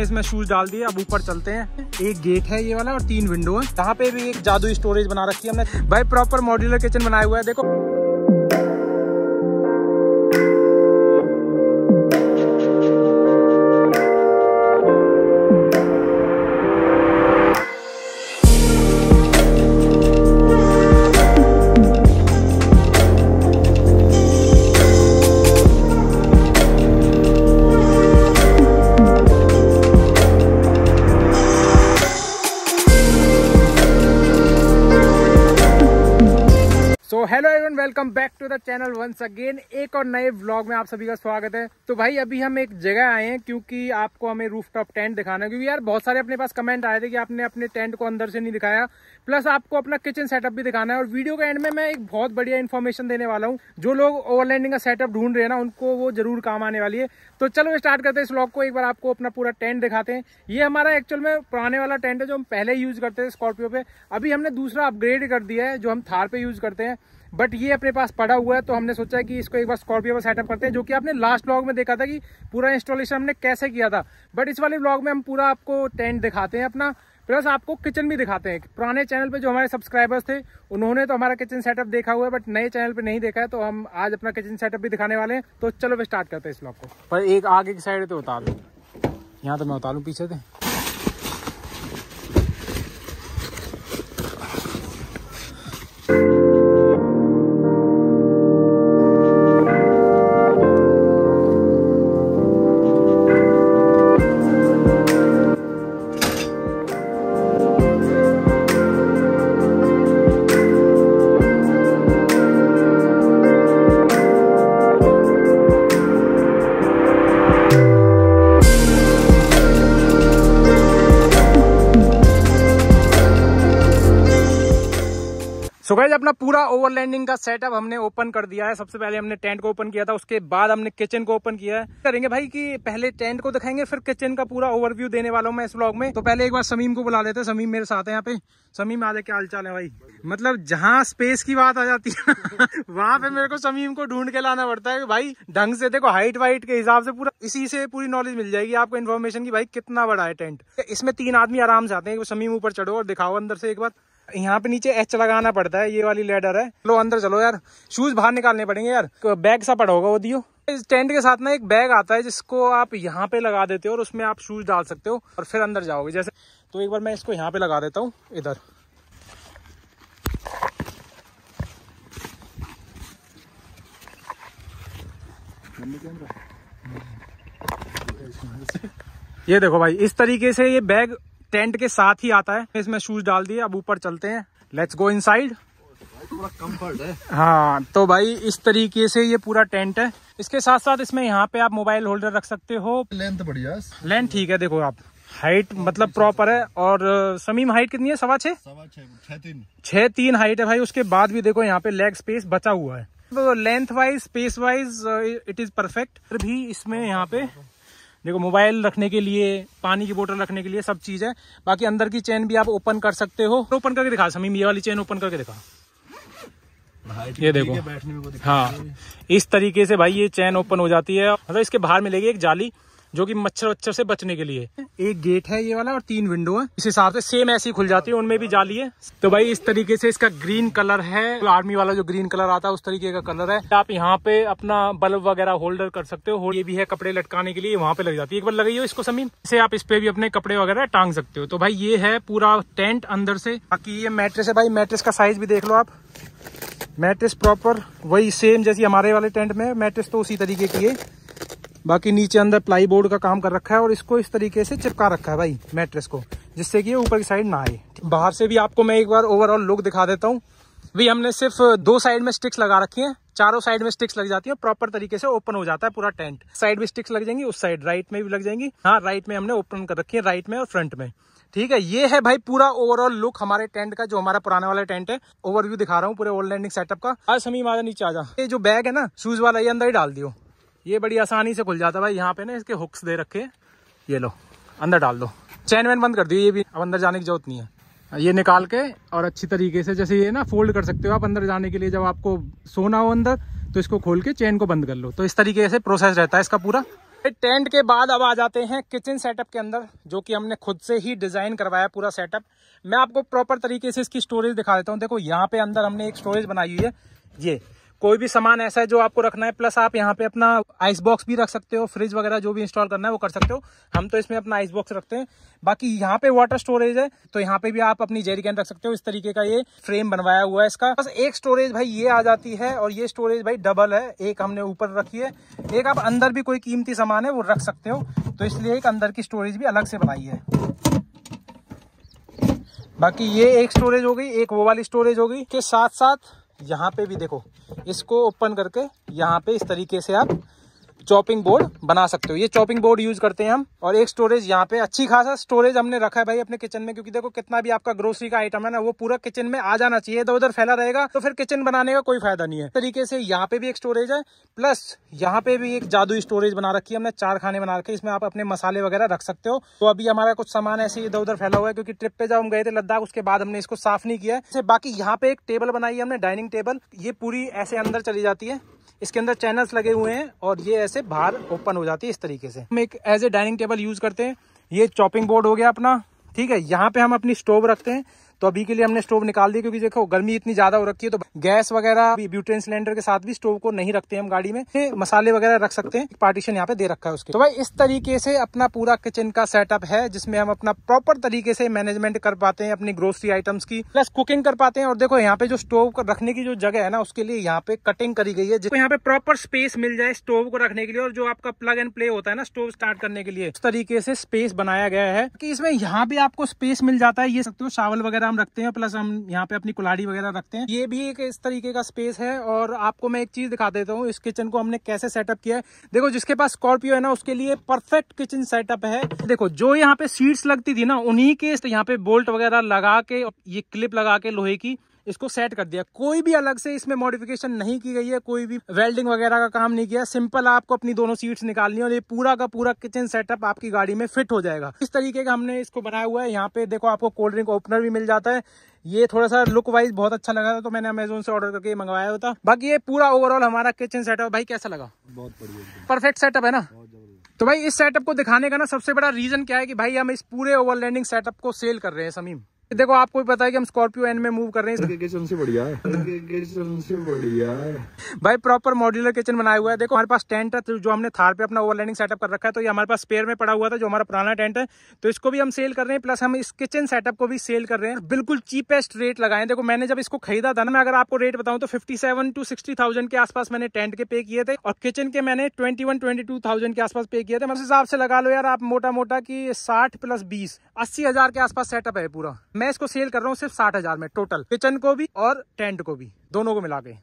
इसमें शूज डाल दिए अब ऊपर चलते हैं एक गेट है ये वाला और तीन विंडो है यहाँ पे भी एक जादू स्टोरेज बना रखी है हमने भाई प्रॉपर मॉड्यूलर किचन बनाया हुआ है देखो so hello everyone welcome back to the channel once again एक और नए व्लॉग में आप सभी का स्वागत है तो भाई अभी हम एक जगह आए हैं क्योंकि आपको हमें रूफटॉप टेंट दिखाना है क्योंकि यार बहुत सारे अपने पास कमेंट आए थे कि आपने अपने टेंट को अंदर से नहीं दिखाया प्लस आपको अपना किचन सेटअप भी दिखाना है और वीडियो के एंड में मैं एक बहुत बढ़िया इन्फॉर्मेशन देने वाला हूँ जो लोग ओवरलैंडिंग का सेटअप ढूंढ रहे हैं ना उनको वो जरूर काम आने वाली है तो चलो स्टार्ट करते हैं इस ब्लॉग को एक बार आपको अपना पूरा टेंट दिखाते हैं ये हमारा एक्चुअल में पुराने वाला टेंट है जो हम पहले यूज करते थे स्कॉर्पियो पे अभी हमने दूसरा अपग्रेड कर दिया है जो हम थार पे यूज करते हैं बट ये अपने पास पड़ा हुआ है तो हमने सोचा कि इसको एक बार स्कॉर्पियो पर सेटअप करते हैं जो कि आपने लास्ट ब्लॉग में देखा था कि पूरा इंस्टॉलेशन हमने कैसे किया था बट इस वाले ब्लॉग में हम पूरा आपको टेंट दिखाते हैं अपना प्लस आपको किचन भी दिखाते हैं पुराने चैनल पे जो हमारे सब्सक्राइबर्स थे उन्होंने तो हमारा किचन सेटअप देखा हुआ है बट नए चैनल पे नहीं देखा है तो हम आज अपना किचन सेटअप भी दिखाने वाले हैं तो चलो स्टार्ट करते हैं इस ब्लॉग को पर एक आगे की साइड तो उतार लो यहाँ तो मैं उतारू पीछे से गाइज तो अपना पूरा ओवरलैंडिंग का सेटअप हमने ओपन कर दिया है सबसे पहले हमने टेंट को ओपन किया था उसके बाद हमने किचन को ओपन किया है करेंगे भाई कि पहले टेंट को दिखाएंगे फिर किचन का पूरा ओवरव्यू देने वाला हूँ मैं इस ब्लॉग में तो पहले एक बार समीम को बुला लेते हैं समीम मेरे साथ है यहाँ पे समीम आज क्या हालचाल है भाई मतलब जहाँ स्पेस की बात आ जाती है वहां पे मेरे को समीम को ढूंढ के लाना पड़ता है भाई ढंग से देखो हाइट वाइट के हिसाब से पूरा इसी से पूरी नॉलेज मिल जाएगी आपको इन्फॉर्मेशन की भाई कितना बड़ा है टेंट इसमें तीन आदमी आराम से आते हैं समीम ऊपर चढ़ो और दिखाओ अंदर से एक बार यहाँ पे नीचे एच लगाना पड़ता है ये वाली लेडर है लो अंदर चलो यार शूज बाहर निकालने पड़ेंगे यार बैग सा पड़ा होगा वो दियो इस टेंट के साथ ना एक बैग आता है जिसको आप यहाँ पे लगा देते हो और उसमें आप शूज डाल सकते हो और फिर अंदर जाओगे जैसे तो एक बार मैं इसको यहाँ पे लगा देता हूँ इधर ये देखो भाई इस तरीके से ये बैग टेंट के साथ ही आता है इसमें शूज डाल दिए अब ऊपर चलते हैं let's go inside comfort है हाँ तो भाई इस तरीके से ये पूरा टेंट है इसके साथ साथ इसमें यहाँ पे आप मोबाइल होल्डर रख सकते हो लेंथ बढ़िया लेंथ ठीक है देखो आप हाइट मतलब प्रॉपर है और समीम हाइट कितनी है सवा छः छः तीन हाइट है भाई उसके बाद भी देखो यहाँ पे लेग स्पेस बचा हुआ है तो length wise space wise it is perfect भी इसमें यहाँ पे देखो मोबाइल रखने के लिए पानी की बोतल रखने के लिए सब चीज़ है बाकी अंदर की चेन भी आप ओपन कर सकते हो ओपन करके दिखा समीम ये वाली चेन ओपन करके दिखा ये देखो बैठने में हाँ इस तरीके से भाई ये चैन ओपन हो जाती है मतलब इसके बाहर मिलेगी एक जाली जो कि मच्छर वच्छर से बचने के लिए एक गेट है ये वाला और तीन विंडो है इस हिसाब से सेम ऐसी खुल जाती है उनमें भी जाली है तो भाई इस तरीके से इसका ग्रीन कलर है आर्मी वाला जो ग्रीन कलर आता है उस तरीके का कलर है आप यहाँ पे अपना बल्ब वगैरह होल्डर कर सकते हो ये भी है कपड़े लटकाने के लिए वहाँ पे लग जाती है एक बार लगाइए इसको समीन से आप इस पे भी अपने कपड़े वगैरह टांग सकते हो तो भाई ये है पूरा टेंट अंदर से बाकी ये मैट्रेस है भाई मैट्रेस का साइज भी देख लो आप मैट्रेस प्रॉपर वही सेम जैसी हमारे वाले टेंट में मैट्रेस तो उसी तरीके की है बाकी नीचे अंदर प्लाई बोर्ड का काम कर रखा है और इसको इस तरीके से चिपका रखा है भाई मैट्रेस को जिससे कि ऊपर की साइड ना आए बाहर से भी आपको मैं एक बार ओवरऑल लुक दिखा देता हूँ भी हमने सिर्फ दो साइड में स्टिक्स लगा रखी हैं चारों साइड में स्टिक्स लग जाती है प्रॉपर तरीके से ओपन हो जाता है पूरा टेंट साइड में स्टिक्स लग जाएंगी उस साइड राइट में भी लग जाएंगी हाँ राइट में हमने ओपन कर रखी है राइट में और फ्रंट में ठीक है ये है भाई पूरा ओवरऑल लुक हमारे टेंट का जो हमारा पुराने वाला टेंट है ओवरव्यू दिखा रहा हूँ पूरे ओल्ड लैंडिंग सेटअप का आज समी मादा नीचे आ जा ये जो बैग है ना शूज वाला ये अंदर ही डाल दियो ये बड़ी आसानी से खुल जाता है भाई यहाँ पे ना इसके हुक्स दे रखे ये लो अंदर डाल दो चैन वैन बंद कर दिए ये भी अब अंदर जाने की जरूरत नहीं है ये निकाल के और अच्छी तरीके से जैसे ये ना फोल्ड कर सकते हो आप अंदर जाने के लिए जब आपको सोना हो अंदर तो इसको खोल के चैन को बंद कर लो तो इस तरीके से प्रोसेस रहता है इसका पूरा टेंट के बाद अब आ जाते हैं किचन सेटअप के अंदर जो कि हमने खुद से ही डिज़ाइन करवाया पूरा सेटअप मैं आपको प्रॉपर तरीके से इसकी स्टोरेज दिखा देता हूँ देखो यहाँ पे अंदर हमने एक स्टोरेज बनाई हुई है ये कोई भी सामान ऐसा है जो आपको रखना है प्लस आप यहाँ पे अपना आइस बॉक्स भी रख सकते हो फ्रिज वगैरह जो भी इंस्टॉल करना है वो कर सकते हो हम तो इसमें अपना आइस बॉक्स रखते हैं बाकी यहाँ पे वाटर स्टोरेज है तो यहाँ पे भी आप अपनी जेरी रख सकते हो इस तरीके का ये फ्रेम बनवाया हुआ है इसका बस एक स्टोरेज भाई ये आ जाती है और ये स्टोरेज भाई डबल है एक हमने ऊपर रखी है एक आप अंदर भी कोई कीमती सामान है वो रख सकते हो तो इसलिए एक अंदर की स्टोरेज भी अलग से बनाई है बाकी ये एक स्टोरेज हो गई एक वो वाली स्टोरेज हो गई के साथ साथ यहाँ पे भी देखो इसको ओपन करके यहाँ पे इस तरीके से आप चॉपिंग बोर्ड बना सकते हो ये चॉपिंग बोर्ड यूज करते हैं हम और एक स्टोरेज यहाँ पे अच्छी खासा स्टोरेज हमने रखा है भाई अपने किचन में क्योंकि देखो कितना भी आपका ग्रोसरी का आइटम है ना वो पूरा किचन में आ जाना चाहिए इधर उधर फैला रहेगा तो फिर किचन बनाने का कोई फायदा नहीं है तरीके से यहाँ पे भी एक स्टोरेज है प्लस यहाँ पे भी एक जादू स्टोरेज बना रखी है हमने चार खाने बना रखे इसमें आप अपने मसाले वगैरह रख सकते हो तो अभी हमारा कुछ सामान ऐसे इधर उधर फैला हुआ है क्योंकि ट्रिप पे जब हम गए थे लद्दाख उसके बाद हमने इसको साफ नहीं किया बाकी यहाँ पे एक टेबल बनाई है हमने डाइनिंग टेबल ये पूरी ऐसे अंदर चली जाती है इसके अंदर चैनल्स लगे हुए हैं और ये ऐसे बाहर ओपन हो जाती है इस तरीके से हम एक as a dining table use करते हैं ये चॉपिंग बोर्ड हो गया अपना ठीक है यहाँ पे हम अपनी स्टोव रखते हैं तो अभी के लिए हमने स्टोव निकाल दिया क्योंकि देखो गर्मी इतनी ज्यादा हो रखी है तो गैस वगैरह ब्यूटेन सिलेंडर के साथ भी स्टोव को नहीं रखते हम गाड़ी में मसाले वगैरह रख सकते हैं पार्टीशन यहाँ पे दे रखा है उसके तो भाई इस तरीके से अपना पूरा किचन का सेटअप है जिसमें हम अपना प्रॉपर तरीके से मैनेजमेंट कर पाते हैं अपनी ग्रोसरी आइटम्स की प्लस कुकिंग कर पाते हैं और देखो यहाँ पे जो स्टोव रखने की जो जगह है ना उसके लिए यहाँ पे कटिंग करी गई है जिसको यहाँ पे प्रॉपर स्पेस मिल जाए स्टोव को रखने के लिए और जो आपका प्लग एंड प्ले होता है ना स्टोव स्टार्ट करने के लिए उस तरीके से स्पेस बनाया गया है की इसमें यहाँ भी आपको स्पेस मिल जाता है ये सकते हो चावल वगैरह इंस्टाग्राम रखते हैं प्लस हम यहाँ पे अपनी कुलाड़ी वगैरह रखते हैं ये भी एक इस तरीके का स्पेस है और आपको मैं एक चीज दिखा देता हूँ इस किचन को हमने कैसे सेटअप किया है देखो जिसके पास स्कॉर्पियो है ना उसके लिए परफेक्ट किचन सेटअप है देखो जो यहाँ पे सीट्स लगती थी ना उन्हीं के यहाँ पे बोल्ट वगैरह लगा के ये क्लिप लगा के लोहे की इसको सेट कर दिया कोई भी अलग से इसमें मॉडिफिकेशन नहीं की गई है कोई भी वेल्डिंग वगैरह का काम नहीं किया सिंपल आपको अपनी दोनों सीट्स निकालनी है और ये पूरा का पूरा किचन सेटअप आपकी गाड़ी में फिट हो जाएगा इस तरीके का हमने इसको बनाया हुआ है यहाँ पे देखो आपको कोल्ड ड्रिंक ओपनर भी मिल जाता है ये थोड़ा सा लुक वाइज बहुत अच्छा लगा था तो मैंने अमेजोन से ऑर्डर करके मंगवाया होता बाकी ये पूरा ओवरऑल हमारा किचन सेटअप भाई कैसा लगा बहुत बढ़िया परफेक्ट सेटअप है ना तो भाई इस सेटअप को दिखाने का ना सबसे बड़ा रीजन क्या है कि भाई हम इस पूरे ओवरलैंडिंग सेटअप को सेल कर रहे हैं समीम देखो आपको भी पता है कि हम स्कॉर्पियो एन में मूव कर रहे हैं किचन से बढ़िया है बढ़िया है भाई प्रॉपर मॉड्यूलर किचन बनाया हुआ है देखो हमारे पास टेंट है तो जो हमने थार पे अपना ओवरलैंडिंग सेटअप कर रखा है तो ये हमारे पास स्पेयर में पड़ा हुआ था जो हमारा पुराना टेंट है तो इसको भी हम सेल कर रहे हैं प्लस हम इस किचन सेटअप को भी सेल कर रहे हैं बिल्कुल चीपेस्ट रेट लगाए देखो मैंने जब इसको खरीदा था ना मैं अगर आपको रेट बताऊँ तो फिफ्टी टू सिक्सटी के आसपास मैंने टेंट के पे किए थे और किचन के मैंने ट्वेंटी वन के आसपास पे किए थे मेरे हिसाब से लगा लो यार आप मोटा मोटा की साठ प्लस बीस अस्सी के आसपास सेटअप है पूरा मैं इसको सेल कर रहा हूँ सिर्फ साठ हजार में टोटल किचन को भी और टेंट को भी दोनों को मिला के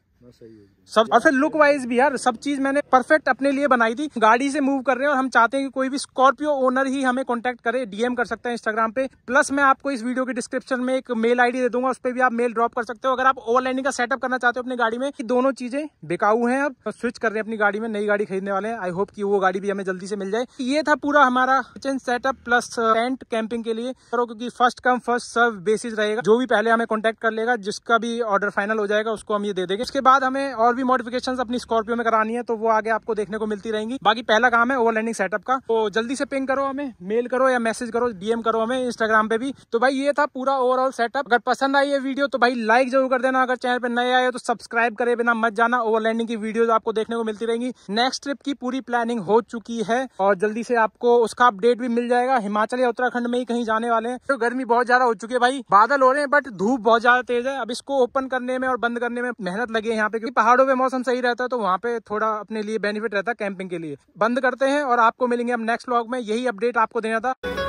सब असल लुक वाइज भी यार सब चीज मैंने परफेक्ट अपने लिए बनाई थी गाड़ी से मूव कर रहे हैं और हम चाहते हैं कि कोई भी स्कॉर्पियो ओनर ही हमें कांटेक्ट करे डीएम कर सकते हैं इंस्टाग्राम पे प्लस मैं आपको इस वीडियो के डिस्क्रिप्शन में एक मेल आईडी दे दूंगा उस पर भी आप मेल ड्रॉप कर सकते हो अगर आप ओवरलाइनिंग का सेटअप करना चाहते हो अपनी गाड़ी में कि दोनों चीजें बिकाऊ है अब स्विच कर रहे हैं अपनी गाड़ी में नई गाड़ी खरीदने वाले हैं आई होप की वो गाड़ी भी हमें जल्दी से मिल जाए ये था पूरा हमारा kitchen setup plus tent camping के लिए करो क्योंकि first come first serve basis रहेगा जो भी पहले हमें कॉन्टेक्ट कर लेगा जिसका भी ऑर्डर फाइनल हो जाएगा उसको हम ये दे देंगे उसके बाद बाद हमें और भी मॉडिफिकेशन अपनी स्कॉर्पियो में करानी है तो वो आगे आपको देखने को मिलती रहेंगी बाकी पहला काम है ओवरलैंडिंग सेटअप का तो जल्दी से पिंग करो हमें मेल करो या मैसेज करो डीएम करो हमें इंस्टाग्राम पे भी तो भाई ये था पूरा ओवरऑल सेटअप अगर पसंद आई ये वीडियो तो भाई लाइक जरूर कर देना अगर चैनल पर नए आए तो सब्सक्राइब करे बिना मत जाना ओवरलैंडिंग की वीडियो आपको देखने को मिलती रहेंगी नेक्स्ट ट्रिप की पूरी प्लानिंग हो चुकी है और जल्दी से आपको उसका अपडेट भी मिल जाएगा हिमाचल या उत्तराखंड में ही कहीं जाने वाले हैं तो गर्मी बहुत ज्यादा हो चुकी है भाई बादल हो रहे हैं बट धूप बहुत ज्यादा तेज है अब इसको ओपन करने में और बंद करने में मेहनत लगे हैं यहाँ पे क्योंकि पहाड़ों पे मौसम सही रहता है तो वहाँ पे थोड़ा अपने लिए बेनिफिट रहता है कैंपिंग के लिए बंद करते हैं और आपको मिलेंगे हम नेक्स्ट ब्लॉग में यही अपडेट आपको देना था